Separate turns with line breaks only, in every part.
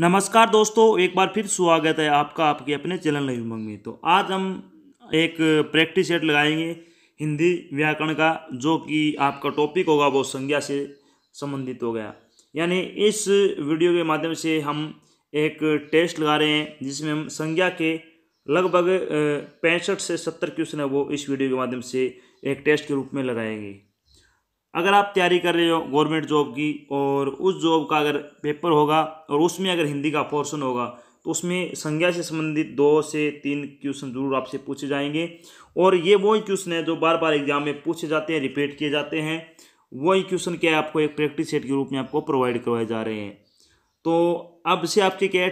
नमस्कार दोस्तों एक बार फिर स्वागत है आपका आपके अपने चैनल नई उमंग में तो आज हम एक प्रैक्टिस सेट लगाएंगे हिंदी व्याकरण का जो कि आपका टॉपिक होगा वो संज्ञा से संबंधित हो गया यानी इस वीडियो के माध्यम से हम एक टेस्ट लगा रहे हैं जिसमें हम संज्ञा के लगभग पैंसठ से सत्तर क्वेश्चन है वो इस वीडियो के माध्यम से एक टेस्ट के रूप में लगाएंगे अगर आप तैयारी कर रहे हो गवर्नमेंट जॉब की और उस जॉब का अगर पेपर होगा और उसमें अगर हिंदी का पोर्सन होगा तो उसमें संज्ञा से संबंधित दो से तीन क्वेश्चन जरूर आपसे पूछे जाएंगे और ये वही क्वेश्चन है जो बार बार एग्जाम में पूछे जाते हैं रिपीट किए जाते हैं वही क्वेश्चन क्या है आपको एक प्रैक्टिस सेट के रूप में आपको प्रोवाइड करवाए जा रहे हैं तो अब से आपके क्या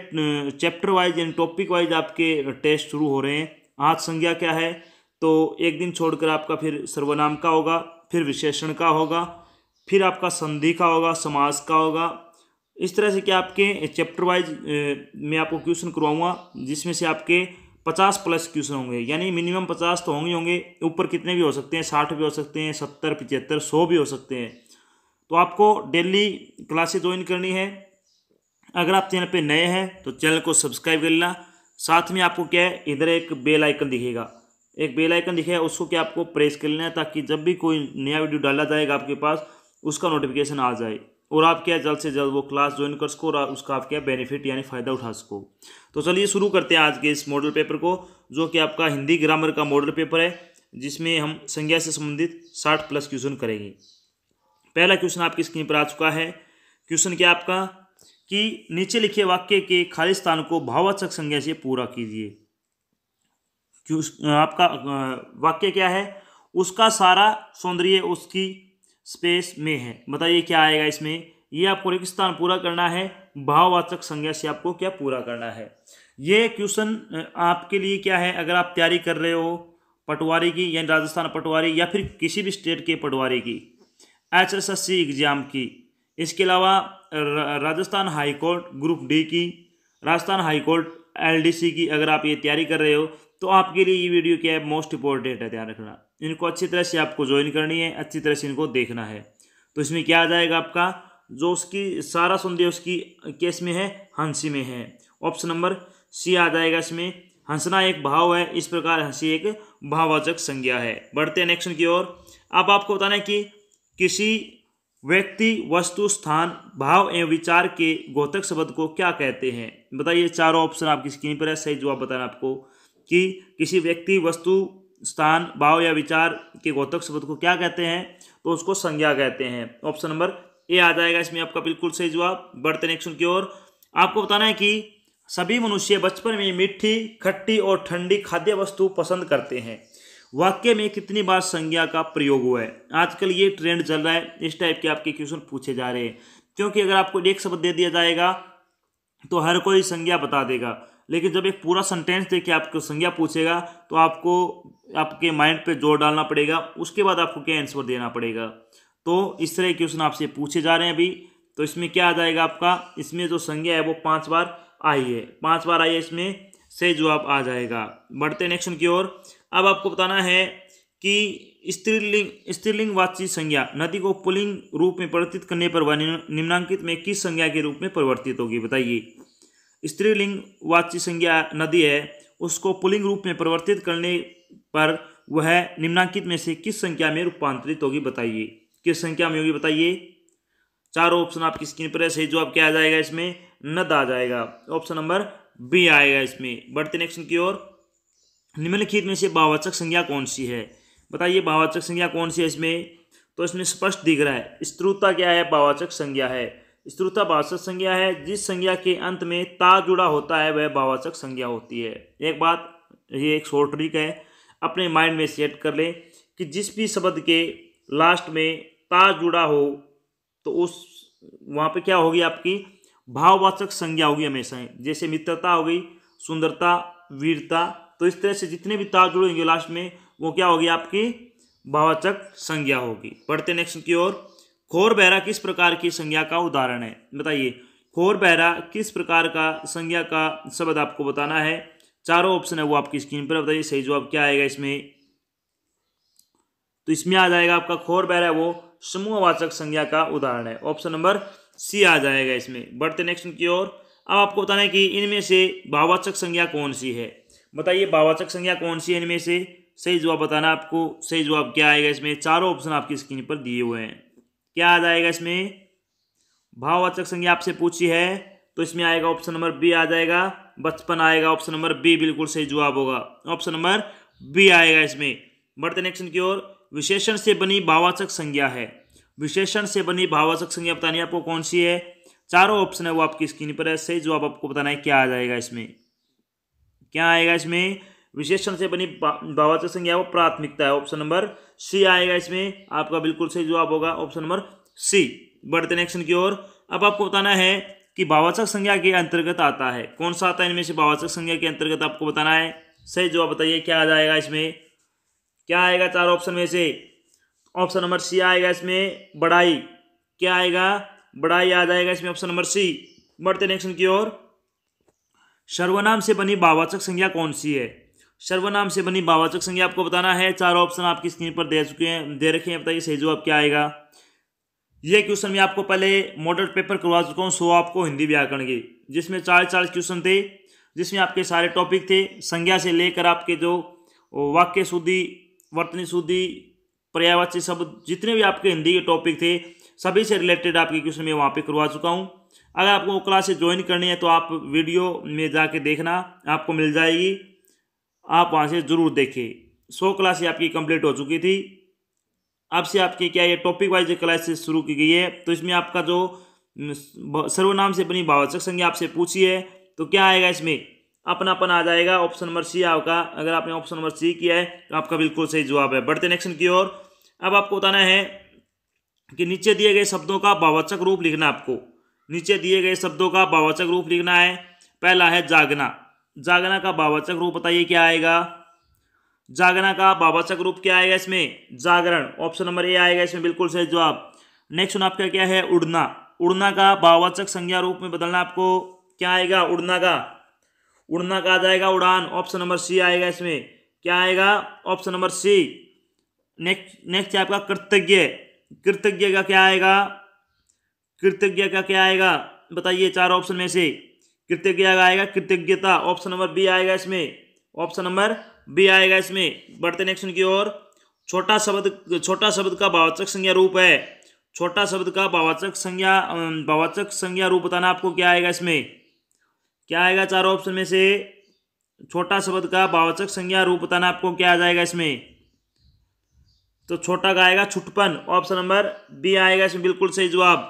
चैप्टर वाइज यानी टॉपिक वाइज आपके टेस्ट शुरू हो रहे हैं आज संज्ञा क्या है तो एक दिन छोड़कर आपका फिर सर्वनाम का होगा फिर विशेषण का होगा फिर आपका संधि का होगा समास का होगा इस तरह से कि आपके चैप्टर वाइज मैं आपको क्वेश्चन करवाऊंगा जिसमें से आपके पचास प्लस क्वेश्चन होंगे यानी मिनिमम पचास तो होंगे होंगे ऊपर कितने भी हो सकते हैं साठ भी हो सकते हैं सत्तर पचहत्तर सौ भी हो सकते हैं तो आपको डेली क्लासेज ज्वाइन करनी है अगर आप चैनल पे नए हैं तो चैनल को सब्सक्राइब कर लेना साथ में आपको क्या है इधर एक बेल आइकन दिखेगा एक बेल आइकन दिखेगा उसको क्या आपको प्रेस कर लेना है ताकि जब भी कोई नया वीडियो डाला जाएगा आपके पास उसका नोटिफिकेशन आ जाए और आप क्या जल्द से जल्द वो क्लास ज्वाइन कर सको और उसका आप क्या बेनिफिट यानी फ़ायदा उठा सको तो चलिए शुरू करते हैं आज के इस मॉडल पेपर को जो कि आपका हिंदी ग्रामर का मॉडल पेपर है जिसमें हम संज्ञा से संबंधित साठ प्लस क्वेश्चन करेंगे पहला क्वेश्चन आपकी स्क्रीन पर आ चुका है क्वेश्चन क्या आपका कि नीचे लिखे वाक्य के खाली स्थान को भावाचक संज्ञा से पूरा कीजिए आपका वाक्य क्या है उसका सारा सौंदर्य उसकी स्पेस में है बताइए क्या आएगा इसमें ये आपको रेगिस्तान पूरा करना है भाववाचक संज्ञा से आपको क्या पूरा करना है ये क्वेश्चन आपके लिए क्या है अगर आप तैयारी कर रहे हो पटवारी की यानी राजस्थान पटवारी या फिर किसी भी स्टेट के पटवारी की H S S C exam की इसके अलावा राजस्थान हाईकोर्ट ग्रुप डी की राजस्थान हाईकोर्ट सी की अगर आप ये तैयारी कर रहे हो तो आपके लिए ये वीडियो क्या है मोस्ट इंपॉर्टेंट है ध्यान रखना इनको अच्छी तरह से आपको ज्वाइन करनी है अच्छी तरह से इनको देखना है तो इसमें क्या आ जाएगा आपका जो उसकी सारा सुंदर उसकी केस में है हंसी में है ऑप्शन नंबर सी आ जाएगा इसमें हंसना एक भाव है इस प्रकार हंसी एक भाववाचक संज्ञा है बढ़ते हैं नेक्स्ट की ओर अब आपको बताना है कि किसी व्यक्ति वस्तु स्थान भाव एवं विचार के गोतक शब्द को क्या कहते हैं बताइए चारों ऑप्शन आपकी स्क्रीन पर है सही जवाब बताना आपको कि किसी व्यक्ति वस्तु स्थान भाव या विचार के गौतक शब्द को क्या कहते हैं तो उसको संज्ञा कहते हैं ऑप्शन नंबर ए आ जाएगा इसमें आपका बिल्कुल सही जवाब बढ़ते नेक्स्ट की ओर आपको बताना है कि सभी मनुष्य बचपन में मीठी खट्टी और ठंडी खाद्य वस्तु पसंद करते हैं वाक्य में कितनी बार संज्ञा का प्रयोग हुआ है आजकल ये ट्रेंड चल रहा है इस टाइप के आपके क्वेश्चन पूछे जा रहे हैं क्योंकि अगर आपको एक शब्द दे दिया जाएगा तो हर कोई संज्ञा बता देगा लेकिन जब एक पूरा सेंटेंस दे के आपको संज्ञा पूछेगा तो आपको आपके माइंड पे जोर डालना पड़ेगा उसके बाद आपको क्या आंसर देना पड़ेगा तो इस तरह के क्वेश्चन आपसे पूछे जा रहे हैं अभी तो इसमें क्या आ जाएगा आपका इसमें जो संज्ञा है वो पाँच बार आई है पाँच बार आई है इसमें से जवाब आ जाएगा बढ़ते नेक्स्ट की ओर अब आपको बताना है कि स्त्रीलिंग स्त्रीलिंग वाची संज्ञा नदी को पुलिंग रूप में परिवर्तित करने पर वह निम्नांकित में किस संज्ञा के रूप में परिवर्तित होगी बताइए स्त्रीलिंग वाची संज्ञा नदी है उसको पुलिंग रूप में परिवर्तित करने पर वह निम्नांकित में से किस संख्या में रूपांतरित होगी बताइए किस संख्या में होगी बताइए चार ऑप्शन आपकी स्क्रीन पर है सही आप क्या आ जाएगा इसमें नद आ जाएगा ऑप्शन नंबर बी आएगा इसमें बढ़ते नेक्स्ट की ओर निम्नलिखित में से भावाचक संज्ञा कौन सी है बताइए भावाचक संज्ञा कौन सी है इसमें तो इसमें स्पष्ट दिख रहा है स्त्रुता क्या है भावाचक संज्ञा है स्त्रुता भाषक संज्ञा है जिस संज्ञा के अंत में ता जुड़ा होता है वह भावाचक संज्ञा होती है एक बात ये एक शॉर्ट ट्रिक है अपने माइंड में सेट कर लें कि जिस भी शब्द के लास्ट में ता जुड़ा हो तो उस वहाँ पे क्या होगी आपकी भाववाचक संज्ञा होगी हमेशा ही जैसे मित्रता हो गई सुंदरता वीरता तो इस तरह से जितने भी ता जुड़ेंगे लास्ट में वो क्या होगी आपकी भाववाचक संज्ञा होगी पढ़ते नेक्स्ट की ओर खोर बहरा किस प्रकार की संज्ञा का उदाहरण है बताइए खोर बहरा किस प्रकार का संज्ञा का शब्द आपको बताना है चारों ऑप्शन है वो आपकी स्क्रीन पर बताइए सही जवाब क्या आएगा इसमें तो इसमें आ जाएगा आपका खोर बहरा वो समूहवाचक संज्ञा का उदाहरण है ऑप्शन नंबर सी आ जाएगा इसमें बढ़ते नेक्स्ट की ओर अब आपको बताना है कि इनमें से भावाचक संज्ञा कौन सी है बताइए भावाचक संज्ञा कौन सी है इनमें से सही जवाब बताना आपको सही जवाब क्या आएगा इसमें चारों ऑप्शन आपकी स्क्रीन पर दिए हुए हैं क्या आ जाएगा इसमें भाववाचक संज्ञा आपसे पूछी है तो इसमें आएगा ऑप्शन नंबर बी आ जाएगा बचपन आएगा ऑप्शन नंबर बी बिल्कुल सही जवाब होगा ऑप्शन नंबर बी आएगा इसमें बढ़ते नेक्स्ट की ओर विशेषण से बनी भाववाचक संज्ञा है विशेषण से बनी भाववाचक संज्ञा बतानी है आपको कौन सी है चारों ऑप्शन है वो आपकी स्क्रीन पर है सही जवाब आपको बताना है क्या आ जाएगा इसमें क्या आएगा इसमें विशेषण से बनी भावाचक संज्ञा वो प्राथमिकता है ऑप्शन नंबर सी आएगा इसमें आपका बिल्कुल सही जवाब होगा ऑप्शन नंबर सी बढ़ते नेक्शन की ओर अब आपको बताना है कि भावाचक संज्ञा के अंतर्गत आता है कौन सा आता है इनमें से भावाचक संज्ञा के अंतर्गत आपको बताना है सही जवाब बताइए क्या आ जाएगा इसमें क्या आएगा चार ऑप्शन में से ऑप्शन नंबर सी आएगा इसमें बढ़ाई क्या आएगा बढ़ाई आ जाएगा इसमें ऑप्शन नंबर सी बढ़ते नेक्शन की ओर सर्वनाम से बनी भावाचक संज्ञा कौन सी है सर्वनाम से बनी भावाचक संज्ञा आपको बताना है चार ऑप्शन आपकी स्क्रीन पर दे चुके हैं दे रखे हैं बताइए सही जवाब क्या आएगा ये क्वेश्चन मैं आपको पहले मॉडल पेपर करवा चुका हूँ सो आपको हिंदी व्याकरण के जिसमें चार चार क्वेश्चन थे जिसमें आपके सारे टॉपिक थे संज्ञा से लेकर आपके जो वाक्य शुद्धि वर्तनी शुद्धि पर्यावाची शब्द जितने भी आपके हिंदी के टॉपिक थे सभी से रिलेटेड आपके क्वेश्चन मैं वहाँ पर करवा चुका हूँ अगर आपको क्लासेज ज्वाइन करनी है तो आप वीडियो में जाके देखना आपको मिल जाएगी आप वहाँ से ज़रूर देखें सौ क्लासें आपकी कंप्लीट हो चुकी थी अब से आपकी क्या ये टॉपिक वाइज क्लासेस शुरू की गई है तो इसमें आपका जो सर्वनाम से बनी भावचक संज्ञा आपसे पूछी है तो क्या आएगा इसमें अपनापन आ जाएगा ऑप्शन नंबर सी आपका अगर आपने ऑप्शन नंबर सी किया है तो आपका बिल्कुल सही जवाब है बढ़ते नेक्शन की ओर अब आपको बताना है कि नीचे दिए गए शब्दों का भावचक रूप लिखना आपको नीचे दिए गए शब्दों का भावचक रूप लिखना है पहला है जागना जागना का भावाचक रूप बताइए क्या आएगा जागना का भावाचक रूप क्या आएगा इसमें जागरण ऑप्शन नंबर ए आएगा इसमें बिल्कुल सही जवाब नेक्स्ट ऑप्शन आपका क्या है उड़ना उड़ना का भावाचक संज्ञा रूप में बदलना आपको क्या आएगा उड़ना का उड़ना का आ जाएगा उड़ान ऑप्शन नंबर सी आएगा इसमें क्या आएगा option number C next next आपका कृतज्ञ कृतज्ञ का क्या आएगा कृतज्ञ का क्या आएगा बताइए चार ऑप्शन में से कृतज्ञ आएगा कृतज्ञता ऑप्शन नंबर बी आएगा इसमें ऑप्शन नंबर बी आएगा इसमें बढ़ते नेक्शन की ओर छोटा शब्द छोटा शब्द का भावाचक संज्ञा रूप है छोटा शब्द का भावाचक संज्ञा भावाचक संज्ञा रूप बताना आपको क्या आएगा इसमें क्या आएगा चारों ऑप्शन में से छोटा शब्द का भावाचक संज्ञा रूप बताना आपको क्या आ जाएगा इसमें तो छोटा का आएगा छुटपन ऑप्शन नंबर बी आएगा इसमें बिल्कुल सही जवाब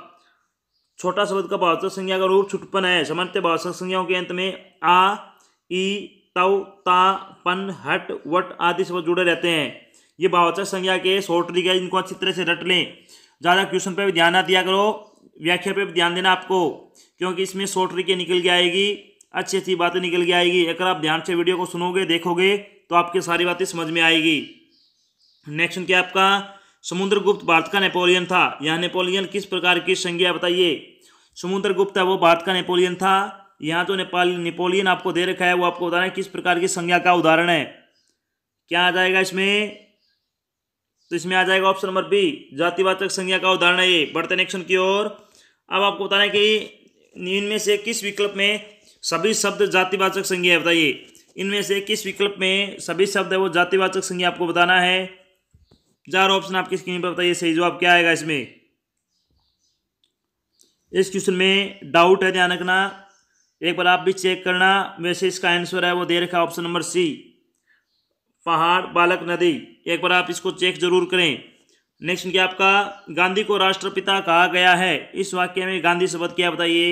छोटा शब्द का वाचक संज्ञा का रूप छुटपन है सामान्य वाचक संज्ञाओं के अंत में आ ई तव ता पन हट वट आदि शब्द जुड़े रहते हैं ये भावचक संज्ञा के शॉर्ट ट्रिक है इनको अच्छी तरह से रट लें ज़्यादा क्वेश्चन पर भी ध्यान ना दिया करो व्याख्या पर भी ध्यान देना आपको क्योंकि इसमें शॉर्ट लिखे निकल के आएगी अच्छी अच्छी बातें निकल के आएगी अगर आप ध्यान से वीडियो को सुनोगे देखोगे तो आपकी सारी बातें समझ में आएगी नेक्स्ट क्या आपका समुद्रगुप्त भारत का नेपोलियन था यह नेपोलियन किस प्रकार की संज्ञा बताइए समुद्रगुप्त है वो भारत का नेपोलियन था यहाँ तो नेपाल नेपोलियन आपको दे रखा है वो आपको बता रहे हैं किस प्रकार की संज्ञा का उदाहरण है क्या आ जाएगा इसमें तो इसमें आ जाएगा ऑप्शन नंबर बी जातिवाचक संज्ञा का उदाहरण है ये बढ़ते नेक्शन की ओर अब आपको बता रहे हैं कि इनमें से किस विकल्प में सभी शब्द जातिवाचक संज्ञा है बताइए इनमें से किस विकल्प में सभी शब्द है वो जातिवाचक संज्ञा आपको बताना है चार ऑप्शन आपकी स्क्रीन पर बताइए सही जवाब क्या आएगा इसमें इस क्वेश्चन में डाउट है ध्यान रखना एक बार आप भी चेक करना वैसे इसका आंसर है वो दे रखा ऑप्शन नंबर सी पहाड़ बालक नदी एक बार आप इसको चेक जरूर करें नेक्स्ट क्या आपका गांधी को राष्ट्रपिता कहा गया है इस वाक्य में गांधी शब्द क्या बताइए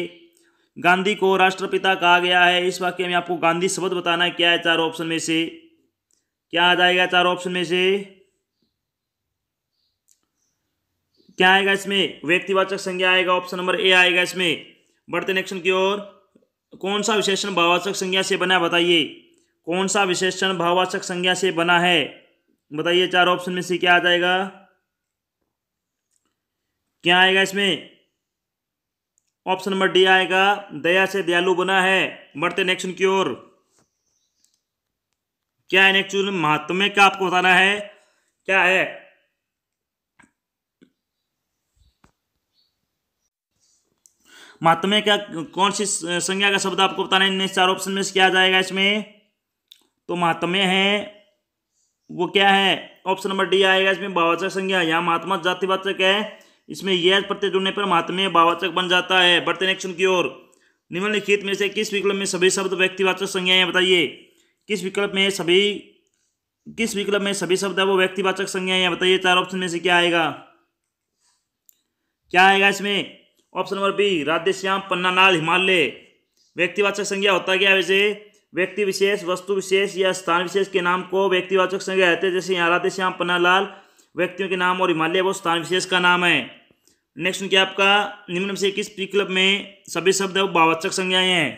गांधी को राष्ट्रपिता कहा गया है इस वाक्य में आपको गांधी शब्द बताना है क्या है चार ऑप्शन में से क्या आ जाएगा चार ऑप्शन में से क्या आएगा इसमें व्यक्तिवाचक संज्ञा आएगा ऑप्शन नंबर ए आएगा इसमें बढ़ते नेक्शन की ओर कौन सा विशेषण भाववाचक संज्ञा से बना है बताइए कौन सा विशेषण भाववाचक संज्ञा से बना है बताइए चार ऑप्शन में से क्या आ जाएगा क्या आएगा इसमें ऑप्शन नंबर डी आएगा दया से दयालु बना है बढ़ते नेक्शन की ओर क्या है नेक्स्ट महात्म्य का आपको बताना है क्या है महात्म्य का कौन सी संज्ञा का शब्द आपको बताना है इनमें चार ऑप्शन में से क्या जाएगा इसमें तो महात्म्य है वो क्या है ऑप्शन नंबर डी आएगा इसमें भावाचक संज्ञा यहाँ महात्मा जातिवाचक है इसमें यह प्रत्यय जुड़ने पर महात्म्य भावाचक बन जाता है बढ़ते नेक्शन की ओर निम्नलिखित में से किस विकल्प में सभी शब्द व्यक्तिवाचक संज्ञा है बताइए किस विकल्प में सभी किस विकल्प में सभी शब्द है वो व्यक्तिवाचक संज्ञा है बताइए चार ऑप्शन में से क्या आएगा क्या आएगा इसमें ऑप्शन नंबर बी राधेश्याम नाल हिमालय व्यक्तिवाचक संज्ञा होता क्या वैसे व्यक्ति विशेष वस्तु विशेष या स्थान विशेष के नाम को व्यक्तिवाचक संज्ञा रहते हैं जैसे यहाँ राधेश्याम लाल व्यक्तियों के नाम और हिमालय वो स्थान विशेष का नाम है नेक्स्ट क्या आपका निम्न से किस प्री क्लब में सभी शब्द है वो भावाचक संज्ञाएं हैं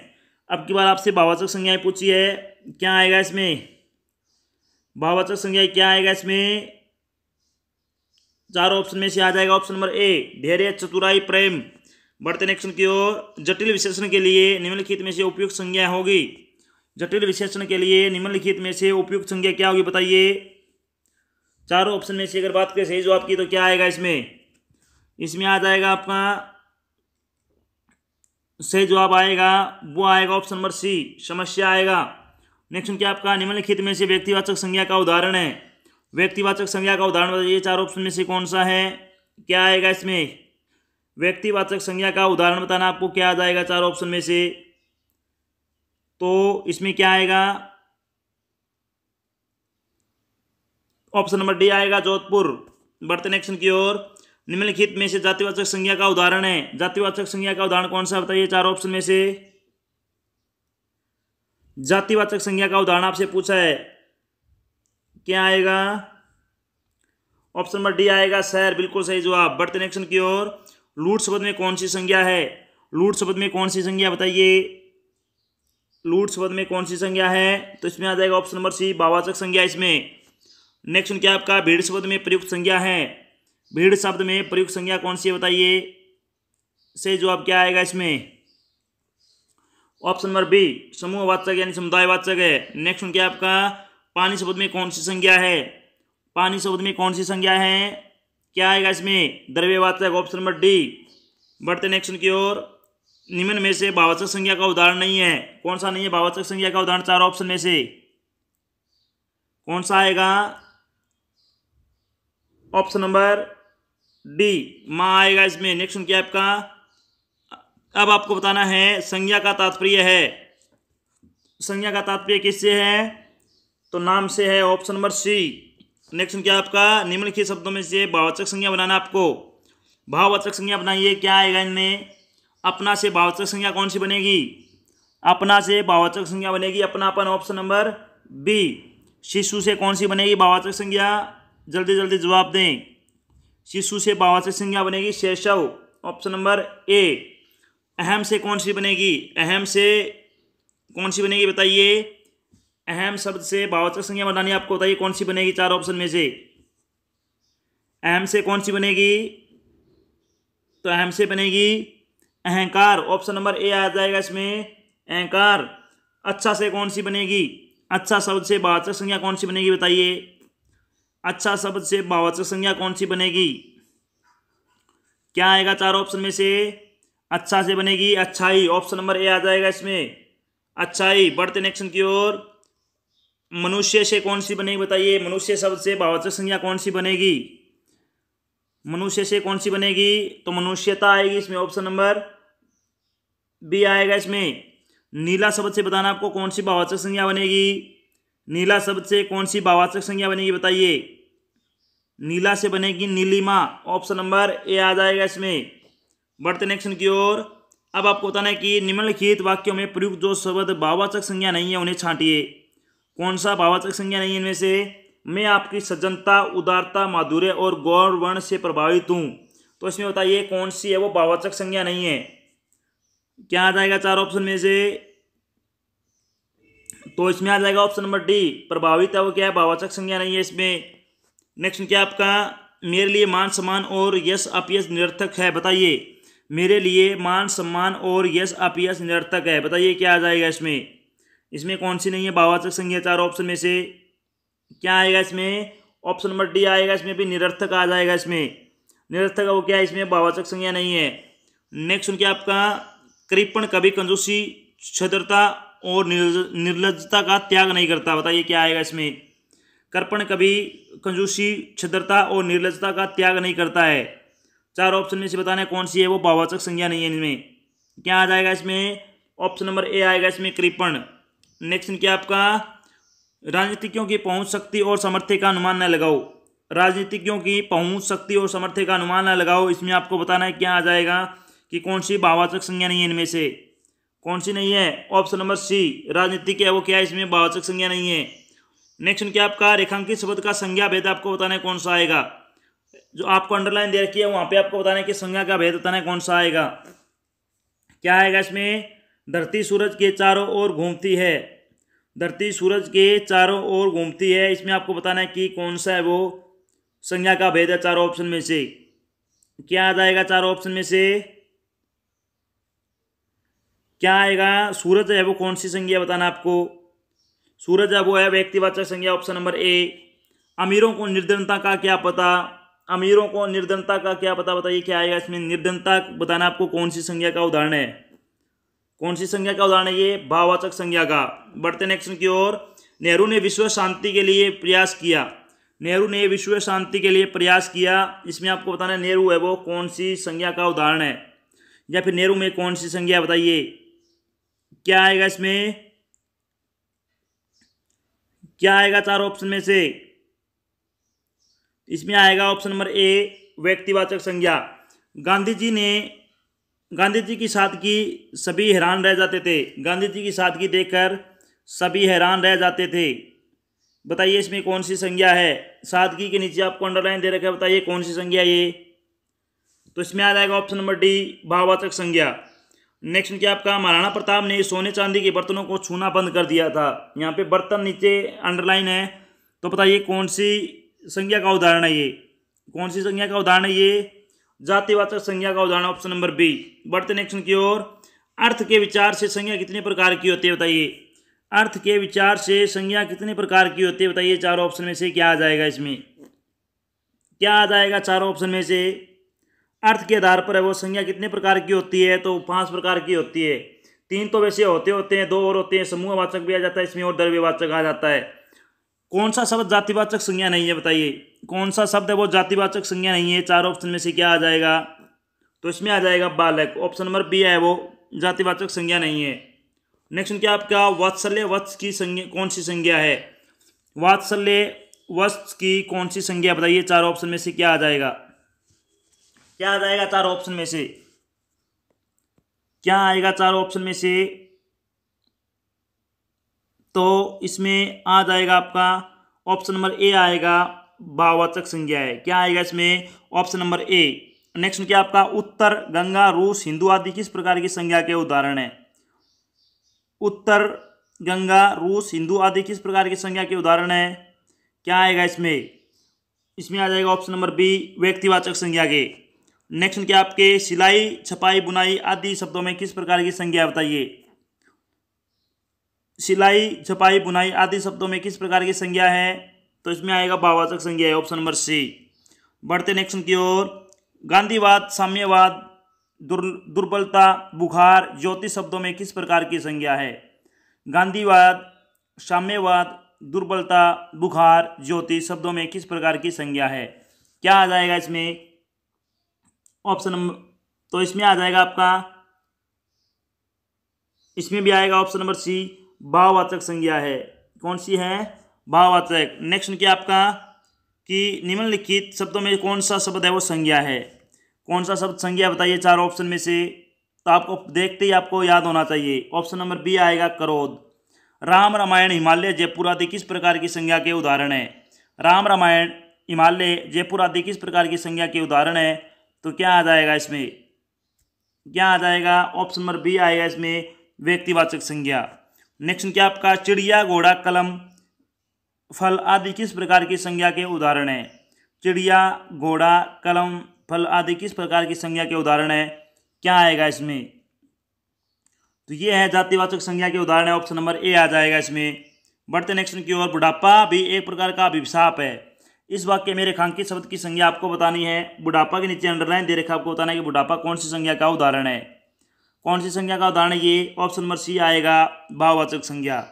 अब की बार आपसे भावाचक संज्ञाएं पूछी है क्या आएगा इसमें भावाचक संज्ञा क्या आएगा इसमें चार ऑप्शन में से आ जाएगा ऑप्शन नंबर ए धैर्य चतुराई प्रेम बढ़ते नेक्स्ट की ओर जटिल विशेषण के लिए निम्नलिखित में से उपयुक्त संज्ञा होगी जटिल विशेषण के लिए निम्नलिखित में से उपयुक्त संज्ञा क्या होगी बताइए चारों ऑप्शन में से अगर बात करें सही जवाब की तो क्या आएगा इसमें इसमें आ जाएगा आपका सही जवाब आएगा वो आएगा ऑप्शन नंबर सी समस्या आएगा नेक्स्ट क्या आपका निम्नलिखित में से व्यक्तिवाचक संज्ञा का उदाहरण है व्यक्तिवाचक संज्ञा का उदाहरण बताइए चार ऑप्शन में से कौन सा है क्या आएगा इसमें व्यक्तिवाचक संज्ञा का उदाहरण बताना आपको क्या आ जाएगा चार ऑप्शन में से तो इसमें क्या आएगा ऑप्शन नंबर डी आएगा जोधपुर बर्तन एक्शन की ओर निम्नलिखित में से जातिवाचक संज्ञा का उदाहरण है जातिवाचक संज्ञा का उदाहरण कौन सा बताइए चार ऑप्शन में से जातिवाचक संज्ञा का उदाहरण आपसे पूछा है क्या आएगा ऑप्शन नंबर डी आएगा शहर बिल्कुल सही जवाब बर्तन एक्शन की ओर लूट शब्द में कौन सी संज्ञा है लूट शब्द में कौन सी संज्ञा बताइए लूट शब्द में कौन सी संज्ञा है तो इसमें आ जाएगा ऑप्शन नंबर सी बावाचक संज्ञा इसमें नेक्स्ट क्या आपका भीड़ शब्द में प्रयुक्त संज्ञा है भीड़ शब्द में प्रयुक्त संज्ञा कौन सी है बताइए से जो आप क्या आएगा इसमें ऑप्शन नंबर बी समूहवाचक यानी समुदायवाचक है नेक्स्ट क्या आपका पानी शब्द में कौन सी संज्ञा है पानी शब्द में कौन सी संज्ञा है क्या आएगा इसमें द्रव्यवाद ऑप्शन नंबर डी बढ़ते नेक्स्ट की ओर निम्न में से भावाचक संज्ञा का उदाहरण नहीं है कौन सा नहीं है भावाचक संज्ञा का उदाहरण चार ऑप्शन में से कौन सा आएगा ऑप्शन नंबर डी माँ आएगा इसमें नेक्स्ट क्या आपका अब आपको बताना है संज्ञा का तात्पर्य है संज्ञा का तात्पर्य किससे है तो नाम से है ऑप्शन नंबर सी नेक्स्ट क्या आपका निम्नलिखित शब्दों में से भाववाचक संज्ञा बनाना आपको भाववाचक संज्ञा बनाइए क्या आएगा इनमें अपना से भाववाचक संज्ञा कौन सी बनेगी अपना से भाववाचक संज्ञा बनेगी अपनापन ऑप्शन नंबर बी शिशु से कौन सी बनेगी भाववाचक संज्ञा जल्दी जल्दी जवाब दें शिशु से भाववाचक संज्ञा बनेगी शैशव ऑप्शन नंबर ए अहम से कौन सी बनेगी अहम से कौन सी बनेगी बताइए अहम शब्द से भावचक संज्ञा बनानी आपको बताइए कौन सी बनेगी चार ऑप्शन में से अहम से कौन सी बनेगी तो अहम से बनेगी अहंकार ऑप्शन नंबर ए आ जाएगा इसमें अहंकार अच्छा से कौन सी बनेगी अच्छा शब्द से भावचक संज्ञा कौन सी बनेगी बताइए अच्छा शब्द से भावचक संज्ञा कौन सी बनेगी क्या आएगा चार ऑप्शन में से अच्छा से बनेगी अच्छाई ऑप्शन नंबर ए आ जाएगा इसमें अच्छाई बढ़ते नेक्शन की ओर मनुष्य से कौन सी बनेगी बताइए मनुष्य शब्द से भावाचक संज्ञा कौन सी बनेगी मनुष्य से कौन सी बनेगी तो मनुष्यता आएगी इसमें ऑप्शन नंबर बी आएगा इसमें नीला शब्द से बताना आपको कौन सी भावाचक संज्ञा बनेगी नीला शब्द से कौन सी भावाचक संज्ञा बनेगी बताइए नीला से बनेगी नीलिमा ऑप्शन नंबर ए आ जाएगा इसमें बढ़ते नेक्शन की ओर अब आपको बताना है कि निम्नलिखित वाक्यों में प्रयुक्त जो शब्द भावाचक संज्ञा नहीं है उन्हें छांटिए कौन सा भावाचक संज्ञा नहीं है इनमें से मैं आपकी सज्जनता उदारता माधुर्य और गौर वर्ण से प्रभावित हूँ तो इसमें बताइए कौन सी है वो भावाचक संज्ञा नहीं है क्या आ जाएगा चार ऑप्शन में से तो इसमें आ जाएगा ऑप्शन नंबर डी प्रभावित है वो क्या है भावाचक संज्ञा नहीं है इसमें नेक्स्ट क्या आपका मेरे लिए मान सम्मान और यश अपयश निरर्थक है बताइए मेरे लिए मान सम्मान और यश अपयश निरर्थक है बताइए क्या आ जाएगा इसमें इसमें कौन सी नहीं है भावाचक संज्ञा चार ऑप्शन में से क्या आएगा इसमें ऑप्शन नंबर डी आएगा इसमें भी निरर्थक आ जाएगा इसमें निरर्थक वो क्या है इसमें भावाचक संज्ञा नहीं है नेक्स्ट उनके आपका कृपण कभी कंजूसी छद्रता और निर्लजता का त्याग नहीं करता बताइए क्या आएगा इसमें कर्पण कभी कंजूसी छद्रता और निर्लजता का त्याग नहीं करता है चार ऑप्शन में से बताना कौन सी है वो भावाचक संज्ञा नहीं है इनमें क्या आ जाएगा इसमें ऑप्शन नंबर ए आएगा इसमें कृपण नेक्स्ट क्या आपका राजनीतिज्ञों की पहुंच शक्ति और समर्थ्य का अनुमान न लगाओ राजनीतिज्ञों की पहुंच शक्ति और समर्थ्य का अनुमान न लगाओ इसमें आपको बताना है क्या आ जाएगा कि कौन सी भावाचक संज्ञा नहीं है इनमें से कौन सी नहीं है ऑप्शन नंबर सी राजनीति क्या है वो क्या है इसमें भावाचक संज्ञा नहीं है नेक्स्ट क्या आपका रेखांकित शब्द का संज्ञा भेद आपको बताना है कौन सा आएगा जो आपको अंडरलाइन दे रखी है वहाँ पे आपको बताना है कि संज्ञा का भेद बताना है कौन सा आएगा क्या आएगा इसमें धरती सूरज के चारों ओर घूमती है धरती सूरज के चारों ओर घूमती है इसमें आपको बताना है कि कौन सा है वो संज्ञा का भेद है चारों ऑप्शन में से क्या आ जाएगा चारों ऑप्शन में से क्या आएगा सूरज है वो कौन सी संज्ञा बताना आपको सूरज है वो है व्यक्तिवाचक संज्ञा ऑप्शन नंबर ए अमीरों को निर्धनता का क्या पता अमीरों को निर्धनता का क्या पता बताइए क्या आएगा इसमें निर्धनता बताना आपको कौन सी संज्ञा का उदाहरण है कौन सी संज्ञा का उदाहरण है ये भाववाचक संज्ञा का बढ़ते नेक्स्ट की ओर नेहरू ने विश्व शांति के लिए प्रयास किया नेहरू ने विश्व शांति के लिए प्रयास किया इसमें आपको बताना है नेहरू है वो कौन सी संज्ञा का उदाहरण है या फिर नेहरू में कौन सी संज्ञा बताइए क्या आएगा इसमें क्या आएगा चार ऑप्शन में से इसमें आएगा ऑप्शन नंबर ए व्यक्तिवाचक संज्ञा गांधी जी ने गांधी जी की सादगी सभी हैरान रह जाते थे गांधी जी की सादगी देखकर सभी हैरान रह जाते थे बताइए इसमें कौन सी संज्ञा है सादगी के नीचे आपको अंडरलाइन दे रखा है बताइए कौन सी संज्ञा ये तो इसमें आ जाएगा ऑप्शन नंबर डी भाववाचक संज्ञा नेक्स्ट क्या आपका महाराणा प्रताप ने सोने चांदी के बर्तनों को छूना बंद कर दिया था यहाँ पे बर्तन नीचे अंडरलाइन है तो बताइए कौन सी संज्ञा का उदाहरण है ये कौन सी संज्ञा का उदाहरण है ये जातिवाचक संज्ञा का उदाहरण ऑप्शन नंबर बी बढ़ते नेक्स्ट की ओर अर्थ के विचार से संज्ञा कितने प्रकार की होती है बताइए अर्थ के विचार से संज्ञा कितने प्रकार की होती है बताइए चारों ऑप्शन में से क्या आ जाएगा इसमें क्या आ जाएगा चारों ऑप्शन में से अर्थ के आधार पर है वो संज्ञा कितने प्रकार की होती है तो पांच प्रकार की होती है तीन तो वैसे होते होते हैं दो और होते हैं समूहवाचक भी आ जाता है इसमें और द्रव्यवाचक आ जाता है कौन सा शब्द जातिवाचक संज्ञा नहीं है बताइए कौन सा शब्द है वो जातिवाचक संज्ञा नहीं है चार ऑप्शन में से क्या आ जाएगा तो इसमें आ जाएगा बालक ऑप्शन नंबर बी है वो जातिवाचक संज्ञा नहीं है नेक्स्ट क्या आपका वात्सल्य वत्स की संज्ञा कौन सी संज्ञा है वात्सल्य वत्स की कौन सी संज्ञा बताइए चार ऑप्शन में से क्या आ जाएगा क्या आ जाएगा चार ऑप्शन में से क्या आएगा चार ऑप्शन में से तो इसमें आ जाएगा आपका ऑप्शन नंबर ए आएगा भाववाचक संज्ञा है क्या आएगा इसमें ऑप्शन नंबर ए नेक्स्ट क्या आपका उत्तर गंगा रूस हिंदू आदि किस प्रकार की संज्ञा के उदाहरण है उत्तर गंगा रूस हिंदू आदि किस प्रकार की संज्ञा के उदाहरण है क्या आएगा इसमें इसमें आ जाएगा ऑप्शन नंबर बी व्यक्तिवाचक संज्ञा के नेक्स्ट क्या आपके सिलाई छपाई बुनाई आदि शब्दों में किस प्रकार की संज्ञा बताइए सिलाई छपाई बुनाई आदि शब्दों में किस प्रकार की संज्ञा है तो इसमें आएगा भावाचक संज्ञा है ऑप्शन नंबर सी बढ़ते नेक्स्ट की ओर गांधीवाद साम्यवाद दुर् दुर्बलता बुखार ज्योतिष शब्दों में किस प्रकार की संज्ञा है गांधीवाद साम्यवाद दुर्बलता बुखार ज्योतिष शब्दों में किस प्रकार की संज्ञा है क्या आ जाएगा इसमें ऑप्शन नंबर तो इसमें आ जाएगा आपका इसमें भी आएगा ऑप्शन नंबर सी भाववाचक संज्ञा है कौन सी है भाववाचक नेक्स्ट क्या आपका कि निम्नलिखित शब्दों में कौन सा शब्द है वो संज्ञा है कौन सा शब्द संज्ञा बताइए चार ऑप्शन में से तो आपको देखते ही आपको याद होना चाहिए ऑप्शन नंबर बी आएगा क्रोध राम रामायण हिमालय जयपुर आदि किस प्रकार की संज्ञा के उदाहरण है राम रामायण हिमालय जयपुर आदि किस प्रकार की संज्ञा के उदाहरण है तो क्या आ जाएगा इसमें क्या आ जाएगा ऑप्शन नंबर बी आएगा इसमें व्यक्तिवाचक संज्ञा नेक्स्ट क्या आपका चिड़िया घोड़ा कलम फल आदि किस प्रकार की संज्ञा के उदाहरण है चिड़िया घोड़ा कलम फल आदि किस प्रकार की संज्ञा के उदाहरण है क्या आएगा इसमें तो ये है जातिवाचक संज्ञा के उदाहरण है ऑप्शन नंबर ए आ जाएगा इसमें बढ़ते नेक्स्ट की ओर बुढ़ापा भी एक प्रकार का अभिशाप है इस वाक्य में रेखांकित शब्द की संज्ञा आपको बतानी है बुढ़ापा के नीचे अंडरलाइन दे रेखा आपको बताना है कि बुढ़ापा कौन सी संज्ञा का उदाहरण है कौन सी संज्ञा का उदाहरण ये ऑप्शन नंबर सी आएगा भाववाचक संज्ञा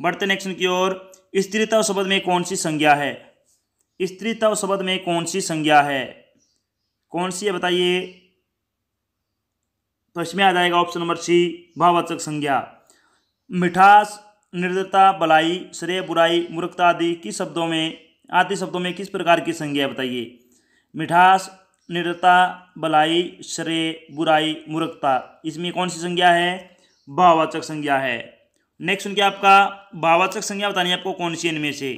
बढ़ते नेक्स्ट की ओर स्त्रीतव शब्द में कौन सी संज्ञा है स्त्रीतव शब्द में कौन सी संज्ञा है कौन सी है बताइए तो इसमें आ जाएगा ऑप्शन नंबर सी भाववाचक संज्ञा मिठास निर्दता बलाई श्रेय बुराई मूर्खता आदि किस शब्दों में आदि शब्दों में किस प्रकार की संज्ञा बताइए मिठास निरता भलाई श्रेय बुराई मूर्खता इसमें कौन सी संज्ञा है भाववाचक संज्ञा है नेक्स्ट उनके आपका भाववाचक संज्ञा बतानी है आपको कौन सी इनमें से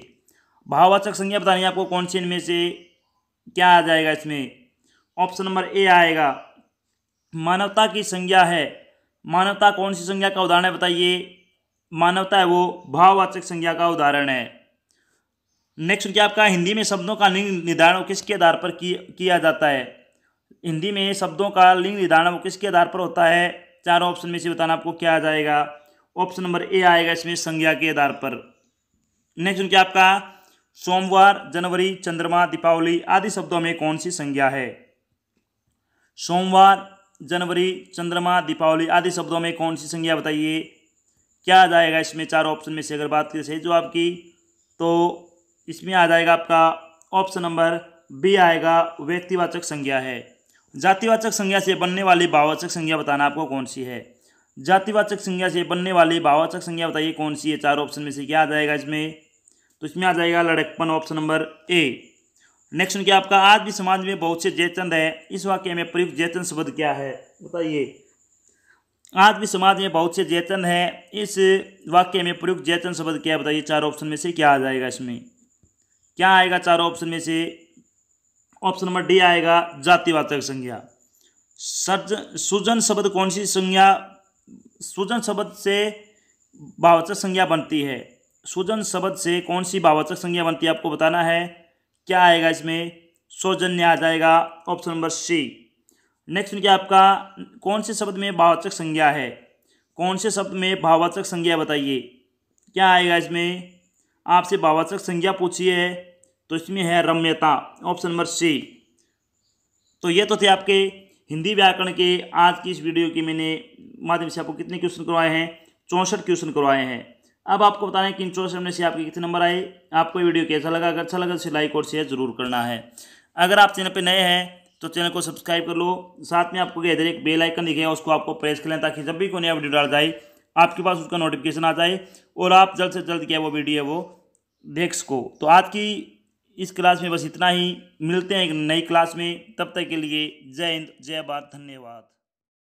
भाववाचक संज्ञा बतानी है आपको कौन सी इनमें से क्या आ जाएगा इसमें ऑप्शन नंबर ए आएगा मानवता की संज्ञा है मानवता कौन सी संज्ञा का उदाहरण है बताइए मानवता है वो भाववाचक संज्ञा का उदाहरण है नेक्स्ट क्या आपका हिंदी में शब्दों का लिंग निर्धारण किसके आधार पर किया जाता है हिंदी में शब्दों का लिंग निर्धारण किसके आधार पर होता है चार ऑप्शन में से बताना आपको क्या आ जाएगा ऑप्शन नंबर ए आएगा इसमें संज्ञा के आधार पर नेक्स्ट उनके आपका सोमवार जनवरी चंद्रमा दीपावली आदि शब्दों में कौन सी संज्ञा है सोमवार जनवरी चंद्रमा दीपावली आदि शब्दों में कौन सी संज्ञा बताइए क्या आ जाएगा इसमें चार ऑप्शन में से अगर बात की सही जो आपकी तो इसमें आ जाएगा आपका ऑप्शन नंबर बी आएगा व्यक्तिवाचक संज्ञा है जातिवाचक संज्ञा से बनने वाली भाववाचक संज्ञा बताना आपको कौन सी है जातिवाचक संज्ञा से बनने वाली भाववाचक संज्ञा बताइए कौन सी है चार ऑप्शन में से क्या आ जाएगा इसमें तो इसमें आ जाएगा लड़कपन ऑप्शन नंबर ए नेक्स्ट क्या आपका आज भी समाज में बहुत से जयचंद है इस वाक्य में प्रयुक्त जयचंद शब्द क्या है बताइए आज भी समाज में बहुत से जयचंद है इस वाक्य में प्रयुक्त जयचंद शब्द क्या बताइए चार ऑप्शन में से क्या आ जाएगा इसमें क्या आएगा चारों ऑप्शन में से ऑप्शन नंबर डी आएगा जातिवाचक संज्ञा सर्ज सुजन शब्द कौन सी संज्ञा सुजन शब्द से भावाचक संज्ञा बनती है सुजन शब्द से कौन सी भावाचक संज्ञा बनती है आपको बताना है क्या आएगा इसमें सौजन्य आ जाएगा ऑप्शन नंबर सी नेक्स्ट क्या आपका कौन से शब्द में भावाचक संज्ञा है कौन से शब्द में भावाचक संज्ञा बताइए क्या आएगा इसमें आपसे भावाचक संज्ञा पूछी है तो इसमें है रम्यता ऑप्शन नंबर सी तो ये तो थे आपके हिंदी व्याकरण के आज की इस वीडियो के मैंने माध्यम से आपको कितने क्वेश्चन करवाए हैं चौंसठ क्वेश्चन करवाए हैं अब आपको बताना है कि इन चौंसठ में से आपके कितने नंबर आए आपको वीडियो कैसा लगा अगर अच्छा लगा तो लाइक और शेयर जरूर करना है अगर आप चैनल पर नए हैं तो चैनल को सब्सक्राइब कर लो साथ में आपको इधर एक बेल आइकन दिखेगा उसको आपको प्रेस कर लें ताकि जब भी कोई नया वीडियो डाल जाए आपके पास उसका नोटिफिकेशन आ जाए और आप जल्द से जल्द क्या वो वीडियो वो देख सको तो आज की इस क्लास में बस इतना ही मिलते हैं एक नई क्लास में तब तक के लिए जय हिंद जय भारत धन्यवाद